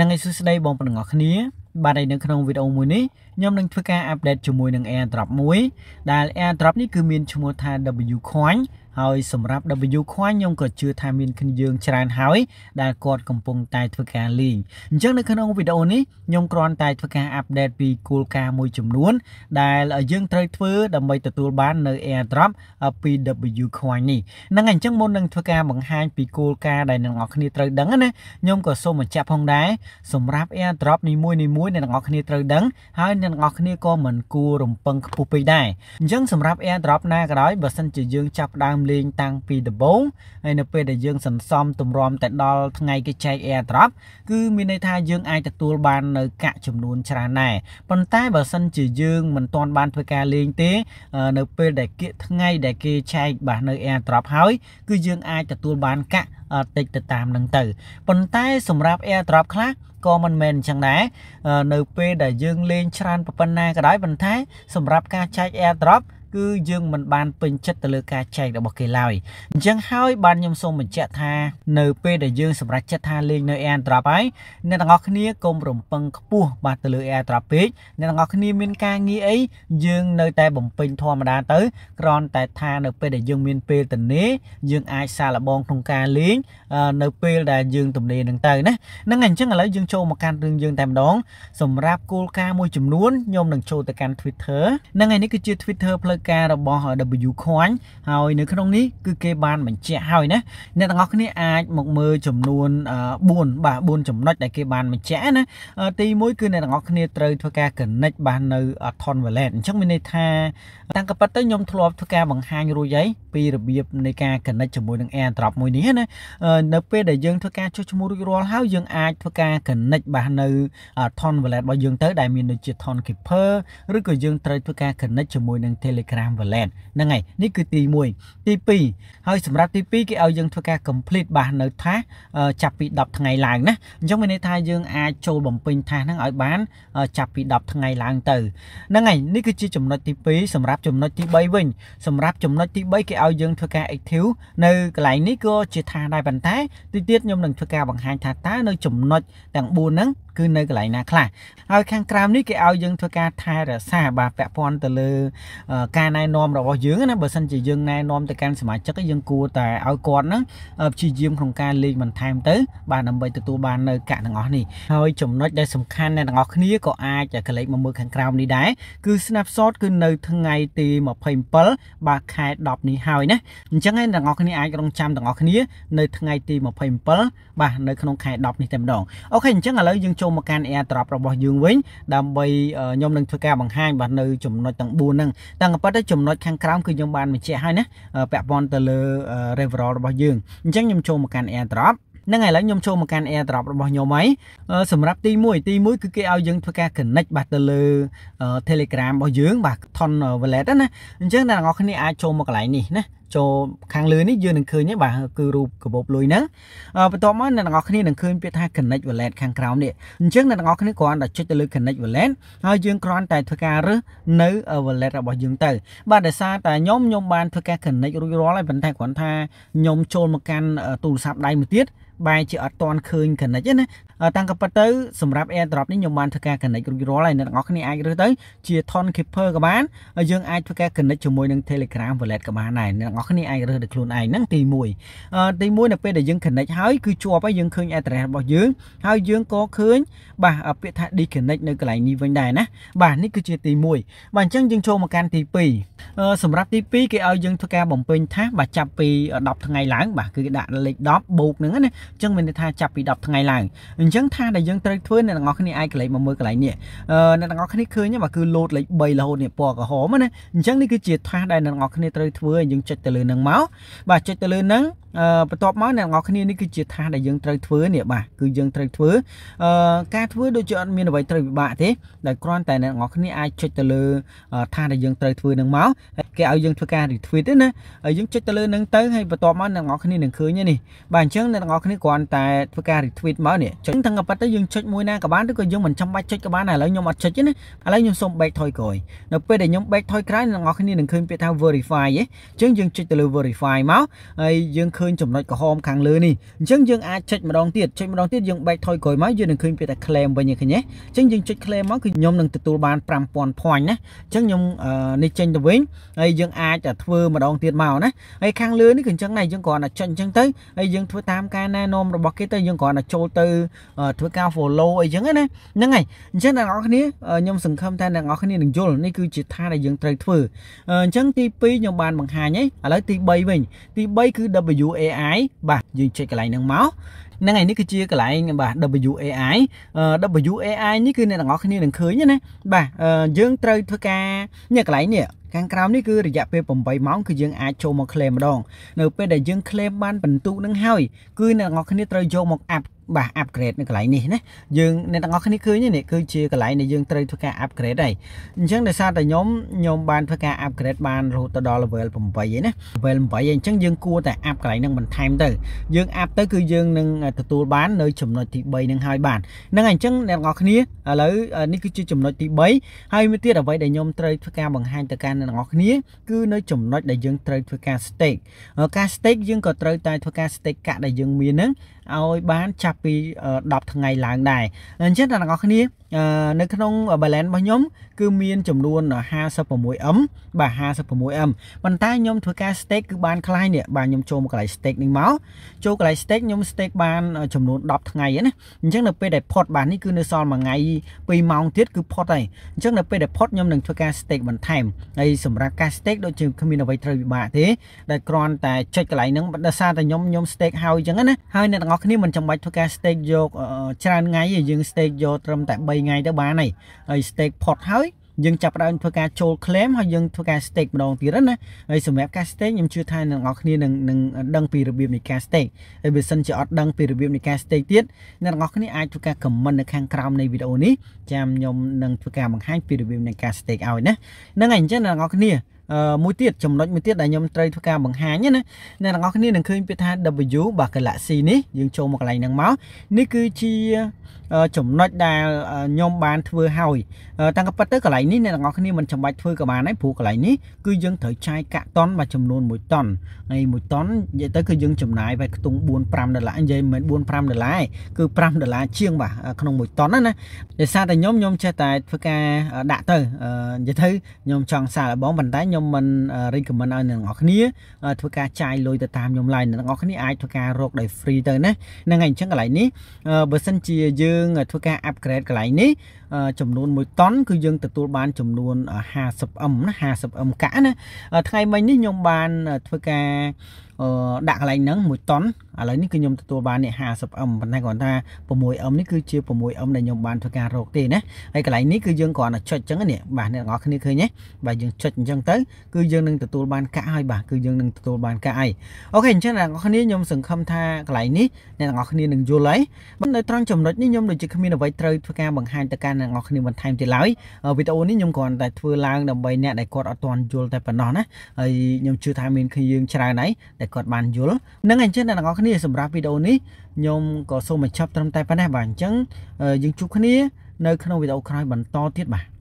និងសួស្តីបងប្អូនទាំងអស់គ្នាបាទហើយនៅក្នុងវីដេអូមួយនេះខ្ញុំនឹងធ្វើការអាប់ដេតជាមួយនឹង AirDrop មួយដែល AirDrop នេះគឺមានឈ្មោះថា W Coin ហើយសម្រាប់ W ខ្វាញខ្ញុំក៏ជឿថាមានគ្នាយើងច្រើនហើយដែលគាត់កំពុងតែ ធ្វើការលេងអញ្ចឹងនៅក្នុងវីដេអូនេះខ្ញុំគ្រាន់តែធ្វើការអាប់ដេតពីគោលការណ៍មួយចំនួនដែលយើងត្រូវធ្វើដើម្បីទទួលបាននៅ AirDrop ពី W ខ្វាញនេះហ្នឹងហើយអញ្ចឹងមុននឹងធ្វើការបង្ហាញពីគោលការណ៍ដែលអ្នកនរគ្នាត្រូវដឹងណាខ្ញុំក៏សូមបញ្ជាក់ផងដែរសម្រាប់ AirDrop នីមួយនីមួយអ្នកនរគ្នាត្រូវដឹង ហើយអ្នកនរគ្នាក៏មិនគួររំពឹងខ្ពស់ពេកដែរអញ្ចឹងសម្រាប់ AirDrop ណាក៏ដោយបើសិនជាយើងចាប់ដើមលេងតាំងពីដំបូងហើយនៅពេលដែលយើងសន្សំទម្រាំតែដល់ថ្ងៃគេចែក airdrop គឺមានន័យថាយើងអាចទទួលបាននៅកាក់ចំនួនច្រើនដែរប៉ុន្តែបើសិនជាយើងមិនទាន់បានធ្វើការលេងទេ នៅ ពេលដែលគៀកថ្ងៃដែលគេចែកបាទនៅ airdrop ហើយគឺយើងអាចទទួលបានកាក់តិចទៅតាមនឹងទៅប៉ុន្តែសម្រាប់ AirDrop ខ្លះក៏មិនមែនអញ្ចឹងដែរនៅពេលដែលយើងលេងច្រើនប៉ុណ្ណាក៏ដោយប៉ុន្តែសម្រាប់ការចែក AirDrop គឺយើងមិនបានពេញចិត្តទៅលើការចែករបស់គេឡើយអញ្ចឹងហើយបានខ្ញុំសូមបញ្ជាក់ថានៅពេលដែលយើងសម្រេចចិត្តថាលេងនៅ AirDrop ហើយអ្នកទាំងអស់គ្នាកុំរំពឹងខ្ពស់បាទទៅលើ AirDrop ពេកអ្នកទាំងអស់គ្នាមានការងារអីយើងនៅតែបំពេញធម្មតាទៅគ្រាន់តែថានៅពេលដែលយើងមានពេលទំនេរយើង អាចសាឡបងក្នុងការលេងងនៅពេលដែលយើង ទំនេរនឹងទៅណាហ្នឹងហើយអញ្ចឹងឥឡូវយើងចូលមកកាន់រឿងយើងតែម្ដង សម្រាប់គោលការណ៍មួយចំនួនខ្ញុំនឹងចូលទៅកាន់ Twitter ហ្នឹងហើយនេះគឺជា Twitter ផ្លូវការរបស់ W Coin ហើយនៅក្នុងនេះគឺគេបានបញ្ជាក់ហើយណាអ្នកទាំងអស់គ្នាអាច មកមើលចំនួន4បាទ4ចំណុចដែលគេបានបញ្ជាក់ណាទី1គឺអ្នកទាំងអស់គ្នាត្រូវធ្វើការ connect បាននៅ Thon Wallet អញ្ចឹងមានន័យថា តាំងកប៉ាត់ទៅខ្ញុំធ្លាប់ធ្វើការបង្ហាញរួចហើយពីរបៀបនៃការ connect ជាមួយនឹង AirDrop មួយនេះណានៅពេលដែលយើងធ្វើការចុះឈ្មោះរួចរាល់ហើយយើងអាចធ្វើការ connect បាទនៅ Thon Wallet របស់យើងទៅដែលមានដូចជា Thon Keeper ឬក៏យើងត្រូវធ្វើការ connect ជាមួយនឹង Telegram Wallet ហ្នឹងហើយនេះគឺទី1ទី2ហើយ សម្រាប់ទី2គេឲ្យយើងធ្វើការ complete បាទនៅថាសចាប់ពី10ថ្ងៃឡើងណាអញ្ចឹងមានន័យថាយើងអាចចូលបំពេញថាសហ្នឹងឲ្យបាន ចាប់ពី10ថ្ងៃឡើង ទៅហ្នឹងហើយនេះគឺជាចំណុចទី2សម្រាប់ចំណុចទី3វិញ សម្រាប់ចំណុចទី3គេឲ្យយើងធ្វើការ active នៅកន្លែងនេះក៏ជាថាសដែរដែរប៉ុន្តែទីទៀតខ្ញុំនឹងធ្វើការបង្ហាញថាតើនៅ ចំណុចទាំង4ហ្នឹងគឺនៅកន្លែងណាខ្លះហើយខាងក្រោមនេះគេឲ្យយើងធ្វើការថែរក្សាបាទពាក់ព័ន្ធទៅលើការណែនាំរបស់យើងណាបើសិនជាយើងណែនាំទៅកាន់សមាជិកយើងគួរតែឲ្យគាត់ហ្នឹងព្យាយាមក្នុងការលេងបន្ថែមទៅបាទដើម្បីទទួលបាននៅកាក់ទាំងអស់នេះហើយចំណុចដែលសំខាន់អ្នកទាំងអស់គ្នាក៏អាចក្លែកមកមើលខាងក្រោមនេះដែរគឺ snapshot គឺនៅថ្ងៃទី27បាទខែ10នេះហើយណាអញ្ចឹងឯងទាំងអស់គ្នាអាចរងចាំទាំងអស់គ្នា នៅថ្ងៃទី27បាទនៅក្នុងខែ10នេះតែម្ដងអូខេអញ្ចឹងឥឡូវយើងចូលចូលមកកាន់ AirDrop របស់យើងវិញ ដើម្បីខ្ញុំនឹងធ្វើការបង្ហាញបាទនៅចំណុចទាំង4ហ្នឹងតែក៏ប៉ុន្តែចំណុចខាងក្រោមគឺខ្ញុំបានបញ្ជាក់ហើយណាពាក់ព័ន្ធទៅលើ referral របស់យើងអញ្ចឹងខ្ញុំចូលមកកាន់ AirDrop ហ្នឹងហើយឥឡូវខ្ញុំចូលមកកាន់ AirDrop របស់ខ្ញុំហើយសម្រាប់ទី1ទី1គឺគេឲ្យយើងធ្វើការ connect បាទទៅលើ Telegram របស់យើង បាទ Ton Wallet ណាអញ្ចឹងអ្នកទាំងអស់គ្នាអាចចូលមកកន្លែងនេះណាចូលខាងលើនេះយើងនឹងឃើញទេបាទគឺរូបកាបូបលុយហ្នឹងបន្ទាប់មកអ្នកទាំងអស់គ្នានឹងឃើញពាក្យថា connect wallet ខាងក្រោមនេះអញ្ចឹងអ្នកទាំងអស់គ្នាគ្រាន់តែចុចទៅលើ connect wallet ហើយយើងគ្រាន់តែធ្វើការរើសនៅ wallet របស់យើងទៅ បាទដោយសារតែខ្ញុំខ្ញុំបានធ្វើការ connect រួចរាល់ហើយប៉ុន្តែគ្រាន់ថាខ្ញុំចូលមកកាន់ ទូរស័ព្ទដៃមួយទៀតបែរជាអត់តន់ឃើញ connect ទេណាតាំងក៏ប៉ុតទៅសម្រាប់ AirDrop នេះខ្ញុំបានធ្វើការ connect រួចរាល់ហើយអ្នកទាំងអស់គ្នាអាចរើសទៅ ជា Ton Keeper ក៏បានយើងអាចធ្វើការ connect ជាមួយនឹង Telegram Wallet ក៏បានដែរអ្នកទាំងអស់គ្នាអាចរើសដោយខ្លួនឯងហ្នឹងទី1ទី1នៅពេលដែលយើង connect ហើយគឺជាប់ហើយយើងឃើញ address របស់យើងហើយយើងក៏ឃើញបាទពាក្យថា disconnect នៅកន្លែងនេះវិញដែរណាបាទនេះគឺជាទី1បាទអញ្ចឹងយើងចូលមកកាន់ទី2សម្រាប់ទី2គេឲ្យយើងធ្វើការបំពេញថាបាទចាប់ពី10ថ្ងៃឡើងបាទគឺគេដាក់លេខ10បូកហ្នឹងណាអញ្ចឹងមានន័យថាចាប់ពី10ថ្ងៃឡើងអញអញ្ចឹងថាដែលយើងត្រូវធ្វើអ្នកទាំងអស់គ្នាអាចក្លែកមកមើលកន្លែងនេះអ្នកទាំងអស់គ្នាឃើញមកគឺលោតលេខ3រហូតនេះពណ៌ក្រហមណាអញ្ចឹងនេះគឺជាថាដែលអ្នកទាំងអស់គ្នាត្រូវធ្វើឲ្យយើងចុចទៅលើនឹងមកបាទចុចទៅលើនឹងបន្ទាប់មកអ្នកទាំងអស់គ្នានេះគឺជាថាដែលយើងត្រូវធ្វើនេះបាទគឺយើងត្រូវធ្វើការធ្វើដូចជាអត់មានអ្វីត្រូវពិបាកទេដែលគ្រាន់តែអ្នកទាំងអស់គ្នាអាចចុចទៅលើថាដែលយើងត្រូវធ្វើនឹងមកគេឲ្យយើងធ្វើការ retweet ទេណាហើយយើងចុចទៅលើនឹងទៅហើយបន្ទាប់មកអ្នកទាំងអស់គ្នានឹងឃើញនេះបាទអញ្ចឹងអ្នកទាំងអស់គ្នាគ្រាន់តែធ្វើការ retweet មកនេះចឹងទាំងប៉ាត់ទៅយើងចុចមួយណាក៏បានឬក៏យើងមិនចាំបាច់ចុចក៏បានដែរឥឡូវខ្ញុំអត់ចុចទេណាឥឡូវខ្ញុំសូម back ថយក្រោយនៅពេលដែលខ្ញុំ back ថយក្រោយអ្នកទាំងអស់គ្នានឹងឃើញពាក្យថា verify ទេអញ្ចឹងយើងចុចទៅលើ verify មកហើយយើងឃើញញចំណុចក្រហមខាងលើនេះអញ្ចឹងយើងអាចចុចម្ដងទៀតចុចម្ដងទៀតយើងបែកថយក្រោយមកយើងនឹងឃើញពាក្យថា claim វិញឃើញទេអញ្ចឹងយើងចុច claim មកគឺខ្ញុំនឹងទទួលបាន5000 point ណាអញ្ចឹងខ្ញុំនេះចេញទៅវិញហើយយើងអាចធ្វើម្ដងទៀតមកណាហើយខាងលើនេះគឺអញ្ចឹងដែរយើងគ្រាន់តែចុចអញ្ចឹងទៅហើយយើងធ្វើតាមការណែនាំរបស់គេទៅយើងគ្រាន់តែចូលទៅធ្វើការ follow អីចឹងណាហ្នឹងហើយអញ្ចឹងអ្នកនរគ្នាខ្ញុំសង្ឃឹមថាអ្នកនរគ្នានឹងយល់នេះគឺជាថាដែលយើងត្រូវធ្វើអញ្ចឹងទី2ខ្ញុំបានបង្ហាញហើយឥឡូវទី3វិញទី3គឺ W WAI បាទយើងចុចកន្លែងហ្នឹងមកហ្នឹងហើយនេះគឺជាកន្លែងបាទ WAI WAI នេះគឺអ្នកទាំងអស់គ្នានឹងឃើញណាបាទយើងត្រូវធ្វើការនេះកន្លែងនេះខាងក្រោមនេះគឺរយៈពេល8ម៉ោងគឺយើងអាចចូលមក claim ម្ដងនៅពេលដែលយើង claim បានពិន្ទុនឹងហើយគឺអ្នកទាំងអស់គ្នាត្រូវយកមកអាប់បាទ upgrade នៅកន្លែងនេះណាយើងអ្នកទាំងអស់គ្នាឃើញនេះគឺជាកន្លែងដែលយើងត្រូវធ្វើការ upgrade ហើយអញ្ចឹងដោយសារតែខ្ញុំខ្ញុំបានធ្វើការ upgrade បានរហូតទៅដល់ level 8ហើយណា level 8ហើយអញ្ចឹងយើងគួរតែ up កន្លែងហ្នឹងបន្ថែមទៅយើង up ទៅគឺយើងនឹងទទួលបាននៅចំណុចទី3ហ្នឹងហើយបាទហ្នឹងហើយអញ្ចឹងអ្នកទាំងអស់គ្នាឥឡូវនេះគឺជាចំណុចទី3ហើយមួយទៀតអ្វីដែលខ្ញុំត្រូវធ្វើការបង្ហាញទៅកាន់អ្នកទាំងអស់គ្នា គឺនៅចំណុចដែលយើងត្រូវធ្វើការ stake ការ stake យើងក៏ត្រូវតែធ្វើការ stake កាក់ដែលយើងមានហ្នឹងឲ្យបានចាប់ពី10ថ្ងៃឡើងដែរអញ្ចឹងអ្នកទាំងអស់គ្នា នៅក្នុង balance របស់ខ្ញុំ គឺមានចំនួន 56m បាទ 56m ប៉ុន្តែខ្ញុំធ្វើការ stake គឺបានខ្លាញ់នេះបាទខ្ញុំចូលមកកន្លែង stake នេះមកចូលកន្លែង stake ខ្ញុំ stake បានចំនួន10ថ្ងៃណាអញ្ចឹងនៅពេលដែលផុតបាទនេះគឺនៅសល់មួយថ្ងៃ2ម៉ោងទៀតគឺផុតហើយអញ្ចឹងនៅពេលដែលផុតខ្ញុំនឹងធ្វើការ stake បន្ថែមហើយសម្រាប់ការ stake ដូចជាគ្មានអ្វីត្រូវពិបាកទេដែលគ្រាន់តែចុចកន្លែងហ្នឹងដោយសារតែខ្ញុំខ្ញុំ stake ហើយអញ្ចឹងណាហើយអ្នកទាំងអ្នកគ្នាមិនចាំបាច់ធ្វើការ steak យកច្រើនថ្ងៃទេយើង steak យកត្រឹមតែ3ថ្ងៃទៅបានហើយហើយ steak ផុតហើយយើងចាប់ផ្ដើមធ្វើការចូល claim ហើយយើងធ្វើការ stake ម្ដងទៀតណាហើយសម្រាប់ការ stake ខ្ញុំជឿថាអ្នកនរគ្នានឹងនឹងដឹងពីរបៀបនៃការ stake ហើយបើសិនជាអត់ដឹងពីរបៀបនៃការ stake ទៀតអ្នកនរគ្នាអាចធ្វើការ comment នៅខាងក្រោមនៃវីដេអូនេះចាំខ្ញុំនឹងធ្វើការបង្ហាញពីរបៀបនៃការ stake ឲ្យណាហ្នឹងហើយអញ្ចឹងអ្នកនរគ្នាមួយទៀតចំណុចមួយទៀតដែលខ្ញុំត្រូវធ្វើការបង្ហាញណាអ្នកទាំងអស់គ្នានឹងឃើញពាក្យថា W បាទ Galaxy នេះយើងចូលមកកន្លែងហ្នឹងមកនេះគឺជាចំណុចដែលខ្ញុំបានធ្វើហើយតាំងពីទៅកន្លែងនេះអ្នកទាំងអស់គ្នាមិនចាំបាច់ធ្វើក៏បានដែរព្រោះកន្លែងនេះគឺយើងត្រូវចាយកាក់តនមួយចំនួន1តនហើយ1តននិយាយទៅគឺយើងចំណាយបែបខ្ទង់4 5ដុល្លារនិយាយមិនមែន4 5ដុល្លារគឺ5ដុល្លារជាងបាទក្នុង1តនណាណាដោយសារតែខ្ញុំខ្ញុំចេះតែធ្វើការដាក់ទៅនិយាយទៅខ្ញុំចង់សារឲ្យបងប៉ុន្តែខ្ញុំខ្ញុំមិនរីកមិនឲ្យអ្នកទាំងអស់គ្នាធ្វើការចាយលុយទៅតាមខ្ញុំឡើយអ្នកទាំងអស់គ្នាអាចធ្វើការរកដោយ free ទៅណាហ្នឹងហើយអញ្ចឹងកន្លែងនេះបើសិនជាយើងធ្វើការ upgrade កន្លែងនេះចំនួន1តន់គឺយើងទទួលបានចំនួន 50m ណា 50m កាក់ណាថ្ងៃមិញនេះខ្ញុំបានធ្វើការដាក់កន្លែងហ្នឹង1តន់ឥឡូវនេះគឺខ្ញុំទទួលបាននេះ 50m ប៉ុន្តែគ្រាន់ថា 6m នេះគឺជា 6m ដែលខ្ញុំបានធ្វើការរកទេណាហើយកន្លែងនេះគឺយើងគ្រាន់តែចុចអញ្ចឹងនេះបាទអ្នកទាំងអស់គ្នាឃើញទេបាទយើងចុចអញ្ចឹងទៅគឺយើងនឹងទទួលបានកាក់ហើយបាទគឺយើងនឹងទទួលបានកាក់ហើយអូខេអញ្ចឹងអ្នកទាំងអស់គ្នាខ្ញុំសង្ឃឹមថាកន្លែងនេះអ្នកទាំងអស់គ្នានឹងយល់ហើយបើនៅត្រង់ចំណុចនេះខ្ញុំដូចជាគ្មានអ្វីត្រូវធ្វើការបង្ហាញទៅកាន់អ្នកទាំងអស់គ្នាបន្ថែមទៀតឡើយវីដេអូនេះខ្ញុំគ្រាន់តែធ្វើឡើងដើម្បីអ្នកដែលគាត់អត់ទាន់យល់តែប៉ុណ្ណោះណាហើយខ្ញុំជឿថាមានគ្នាយើងច្រើនហើយដែលគាត់បានយល់នឹងអញ្ចឹងអ្នកទាំងអស់គ្នាគ្នាសម្រាប់វីដេអូនេះខ្ញុំក៏សូមបញ្ចប់ត្រឹមតែប៉ុណ្ណេះបាទអញ្ចឹងយើងជួបគ្នានៅក្នុងវីដេអូក្រោយបន្តទៀតបាទ